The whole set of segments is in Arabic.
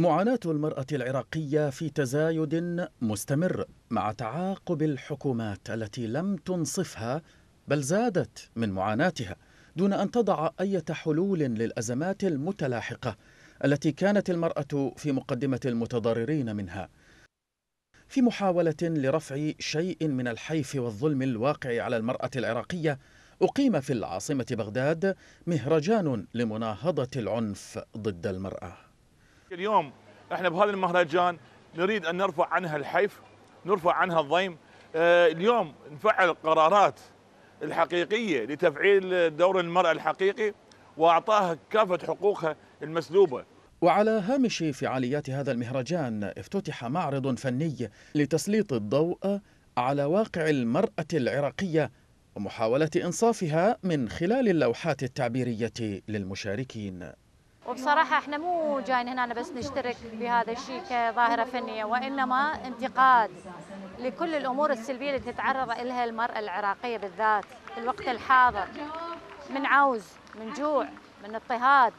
معاناة المرأة العراقية في تزايد مستمر مع تعاقب الحكومات التي لم تنصفها بل زادت من معاناتها دون أن تضع أي حلول للأزمات المتلاحقة التي كانت المرأة في مقدمة المتضررين منها في محاولة لرفع شيء من الحيف والظلم الواقع على المرأة العراقية أقيم في العاصمة بغداد مهرجان لمناهضة العنف ضد المرأة اليوم احنا بهذا المهرجان نريد ان نرفع عنها الحيف نرفع عنها الضيم آه، اليوم نفعل قرارات الحقيقيه لتفعيل دور المراه الحقيقي واعطاها كافه حقوقها المسلوبه وعلى هامش فعاليات هذا المهرجان افتتح معرض فني لتسليط الضوء على واقع المراه العراقيه ومحاوله انصافها من خلال اللوحات التعبيريه للمشاركين وبصراحه احنا مو جايين هنا بس نشترك بهذا الشيء كظاهره فنيه وانما انتقاد لكل الامور السلبيه اللي تتعرض لها المراه العراقيه بالذات في الوقت الحاضر من عوز من جوع من اضطهاد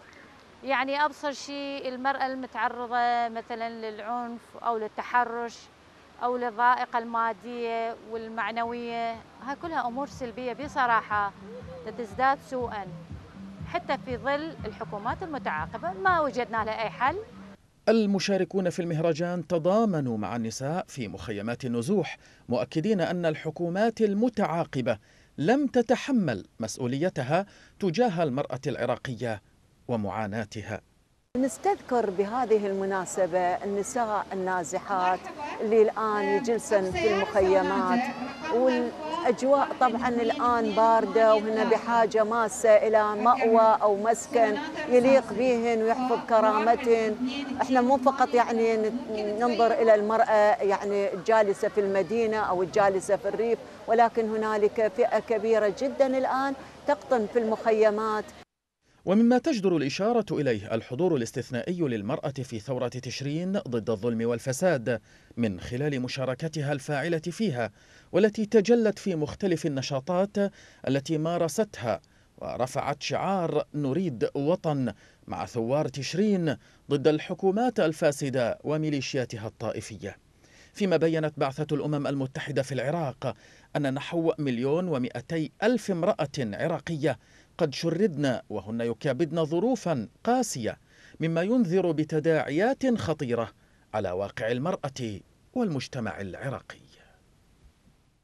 يعني ابصر شيء المراه المتعرضه مثلا للعنف او للتحرش او للضائقه الماديه والمعنويه هاي كلها امور سلبيه بصراحه تزداد سوءا حتى في ظل الحكومات المتعاقبة ما وجدنا لها أي حل المشاركون في المهرجان تضامنوا مع النساء في مخيمات النزوح مؤكدين أن الحكومات المتعاقبة لم تتحمل مسؤوليتها تجاه المرأة العراقية ومعاناتها نستذكر بهذه المناسبة النساء النازحات اللي الآن يجلسن في المخيمات أجواء طبعا الآن باردة وهن بحاجة ماسة إلى مأوى أو مسكن يليق بهن ويحفظ كرامتهن احنا مو فقط يعني ننظر إلى المرأة يعني الجالسة في المدينة أو الجالسة في الريف ولكن هنالك فئة كبيرة جدا الآن تقطن في المخيمات ومما تجدر الإشارة إليه الحضور الاستثنائي للمرأة في ثورة تشرين ضد الظلم والفساد من خلال مشاركتها الفاعلة فيها والتي تجلت في مختلف النشاطات التي مارستها ورفعت شعار نريد وطن مع ثوار تشرين ضد الحكومات الفاسدة وميليشياتها الطائفية فيما بيّنت بعثة الأمم المتحدة في العراق أن نحو مليون ومئتي ألف امرأة عراقية قد شردن وهن يكابدن ظروفا قاسية مما ينذر بتداعيات خطيرة على واقع المرأة والمجتمع العراقي